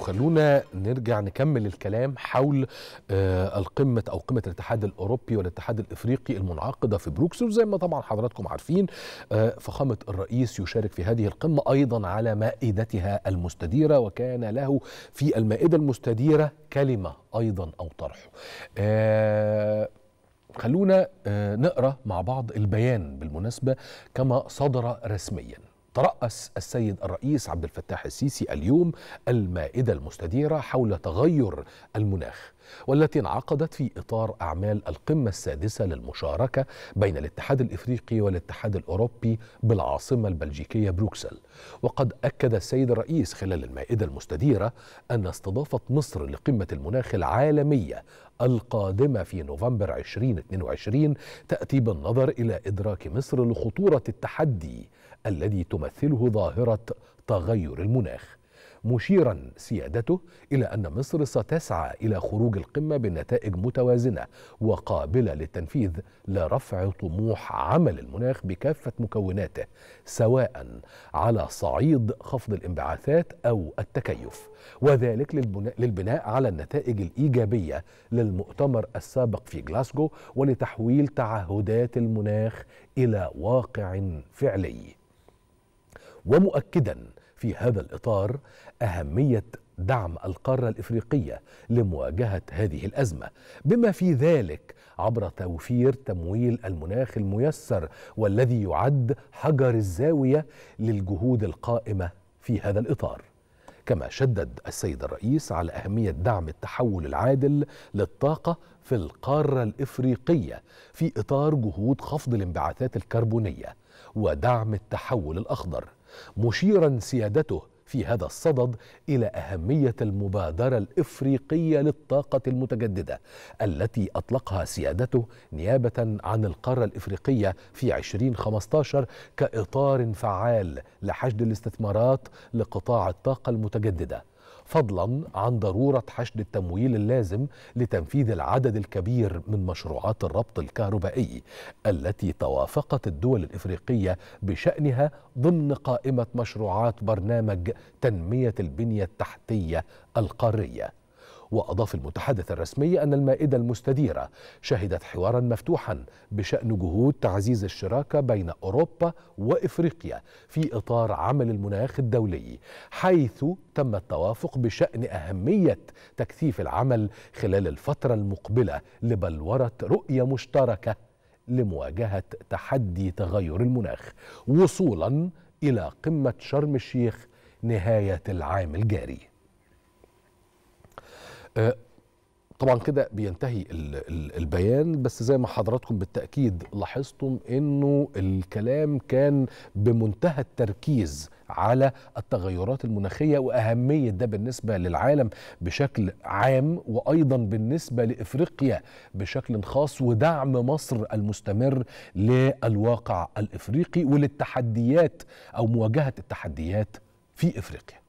خلونا نرجع نكمل الكلام حول آه، القمة أو قمة الاتحاد الأوروبي والاتحاد الإفريقي المنعقدة في بروكسل زي ما طبعا حضراتكم عارفين آه، فخامة الرئيس يشارك في هذه القمة أيضا على مائدتها المستديرة وكان له في المائدة المستديرة كلمة أيضا أو طرح آه، خلونا نقرأ مع بعض البيان بالمناسبة كما صدر رسمياً ترأس السيد الرئيس عبد الفتاح السيسي اليوم المائدة المستديرة حول تغير المناخ والتي انعقدت في إطار أعمال القمة السادسة للمشاركة بين الاتحاد الإفريقي والاتحاد الأوروبي بالعاصمة البلجيكية بروكسل وقد أكد السيد الرئيس خلال المائدة المستديرة أن استضافة مصر لقمة المناخ العالمية القادمة في نوفمبر 2022 تأتي بالنظر إلى إدراك مصر لخطورة التحدي الذي تمثله ظاهرة تغير المناخ مشيرا سيادته إلى أن مصر ستسعى إلى خروج القمة بنتائج متوازنة وقابلة للتنفيذ لرفع طموح عمل المناخ بكافة مكوناته سواء على صعيد خفض الانبعاثات أو التكيف وذلك للبناء على النتائج الإيجابية للمؤتمر السابق في جلاسكو ولتحويل تعهدات المناخ إلى واقع فعلي ومؤكدا في هذا الإطار أهمية دعم القارة الإفريقية لمواجهة هذه الأزمة بما في ذلك عبر توفير تمويل المناخ الميسر والذي يعد حجر الزاوية للجهود القائمة في هذا الإطار كما شدد السيد الرئيس على أهمية دعم التحول العادل للطاقة في القارة الإفريقية في إطار جهود خفض الانبعاثات الكربونية ودعم التحول الأخضر مشيرا سيادته في هذا الصدد الى اهميه المبادره الافريقيه للطاقه المتجدده التي اطلقها سيادته نيابه عن القاره الافريقيه في 2015 كاطار فعال لحشد الاستثمارات لقطاع الطاقه المتجدده فضلا عن ضروره حشد التمويل اللازم لتنفيذ العدد الكبير من مشروعات الربط الكهربائي التي توافقت الدول الافريقيه بشانها ضمن قائمه مشروعات برنامج تنميه البنيه التحتيه القاريه وأضاف المتحدث الرسمي أن المائدة المستديرة شهدت حوارا مفتوحا بشأن جهود تعزيز الشراكة بين أوروبا وإفريقيا في إطار عمل المناخ الدولي حيث تم التوافق بشأن أهمية تكثيف العمل خلال الفترة المقبلة لبلورة رؤية مشتركة لمواجهة تحدي تغير المناخ وصولا إلى قمة شرم الشيخ نهاية العام الجاري آه، طبعا كده بينتهي البيان بس زي ما حضراتكم بالتاكيد لاحظتم انه الكلام كان بمنتهى التركيز على التغيرات المناخيه واهميه ده بالنسبه للعالم بشكل عام وايضا بالنسبه لافريقيا بشكل خاص ودعم مصر المستمر للواقع الافريقي وللتحديات او مواجهه التحديات في افريقيا